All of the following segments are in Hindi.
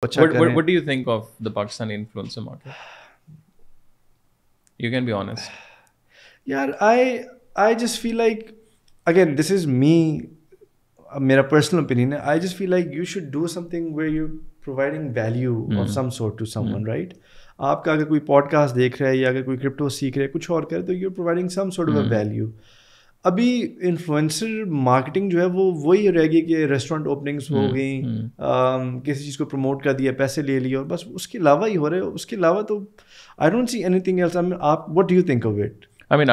what, what, what, do you think of the Pakistani influencer market? You can be honest. Yeah, I I just feel like again this is me, uh, my personal opinion. I just feel like you should do something where you're providing value mm. of hmm. some sort to someone, mm. right? आपका अगर कोई पॉडकास्ट देख रहा है या अगर कोई क्रिप्टो सीख रहा है कुछ और करे तो you are providing some sort of a value अभी इन्फ्लुएंसर मार्केटिंग जो है वो वही रहेगी कि रेस्टोरेंट ओपनिंग्स हो हम्म, गई हम्म। किसी चीज़ को प्रमोट कर दिया पैसे ले लिए और बस उसके अलावा ही हो रहे उसके अलावा तो I don't see anything else आप what do think of it I mean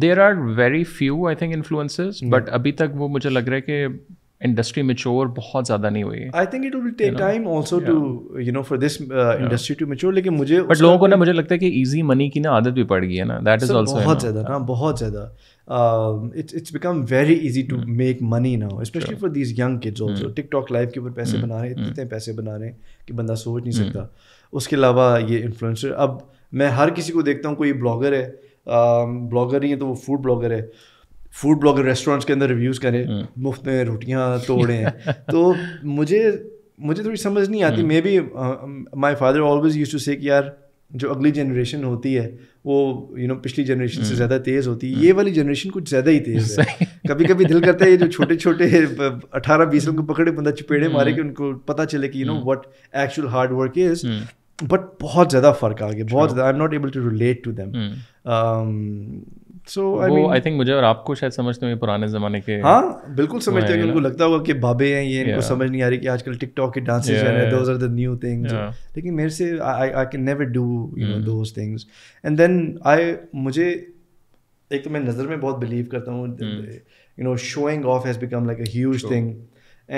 there are very few I think influencers but अभी तक वो मुझे लग रहा है कि इंडस्ट्री मेच्योर बहुत ज़्यादा नहीं हुई I think it will take time also to you know for this industry to mature लेकिन मुझे बट लोगों को ना मुझे लगता है कि इजी मनी की ना आदत भी पड़ गई है ना दैट इज आल्सो बहुत ज़्यादा ना बहुत ज़्यादा it's it's become very easy to make money now specially for these young kids also TikTok live के ऊपर पैसे mm-hmm. बना रहे हैं mm-hmm. इतने पैसे बना रहे हैं कि बंदा सोच नहीं सकता mm-hmm. उसके अलावा ये इन्फ्लुएंसर अब मैं हर किसी को देखता हूँ कोई ब्लॉगर है ब्लॉगर um, ही है तो वो फूड ब्लॉगर है फूड ब्लॉगर रेस्टोरेंट्स के अंदर रिव्यूज़ करें हम्म। मुफ्त में रोटियाँ तोड़ें तो मुझे मुझे थोड़ी समझ नहीं आती maybe my father always use to say यार जो अगली जनरेशन होती है वो यू you नो know, पिछली जनरेशन से हम्म। ज़्यादा तेज़ होती है हम्म। ये वाली जनरेशन कुछ ज़्यादा ही तेज़ है कभी कभी दिल करता है ये जो छोटे छोटे अठारह बीस लोग को पकड़े बंदा चपेड़े मारे कि उनको पता चले कि you know what actual hard work is but बहुत ज़्यादा फ़र्क आ गया बहुत ज़्यादा I am not able to relate to them so I mean I think मुझे और आपको शायद समझते हैं पुराने जमाने के हाँ बिल्कुल समझते हैं उनको लगता होगा कि बाबे हैं ये इनको समझ नहीं आ रही कि आजकल टिकटॉक के डांसेस हैं those are the new things लेकिन मेरे से I I can never do you know those things and then I मुझे एक तो मैं नज़र में बहुत बिलीव करता हूँ you know showing off has become like a huge thing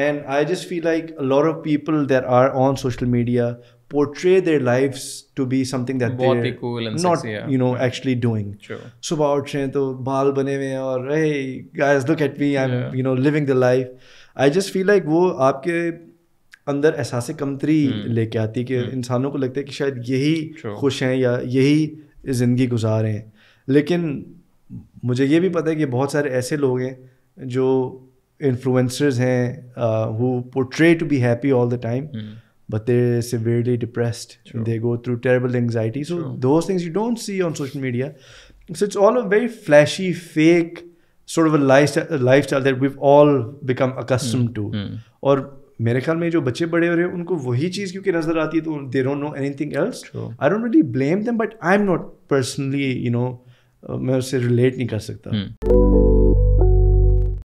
And I just feel like a lot of people that are on social media portray their lives to be something that बहुत ही cool and not sexy, yeah. you know yeah. actually doing True. सुबह उठ रहे हैं तो बाल बने हुए hey guys look at me I'm yeah. you know living the life I just feel like wo aapke अंदर एहसास कमतरी hmm. लेके आती है कि hmm. इंसानों को लगता है कि शायद यही True. खुश हैं या यही ज़िंदगी गुजार रहे हैं लेकिन मुझे ये भी पता है कि बहुत सारे ऐसे लोग हैं जो influencers हैं uh, who portray to be happy all the time mm. but they're severely depressed True. they go through terrible anxiety so True. those things you don't see on social media so it's all a very flashy fake sort of a lifestyle, a lifestyle that we've all become accustomed mm. to mm. और मेरे ख्याल में जो बच्चे बड़े हो रहे हैं उनको वही चीज़ क्योंकि नज़र आती है तो they don't know anything else I don't really blame them but I am not personally you know मैं उससे रिलेट नहीं कर सकता hmm.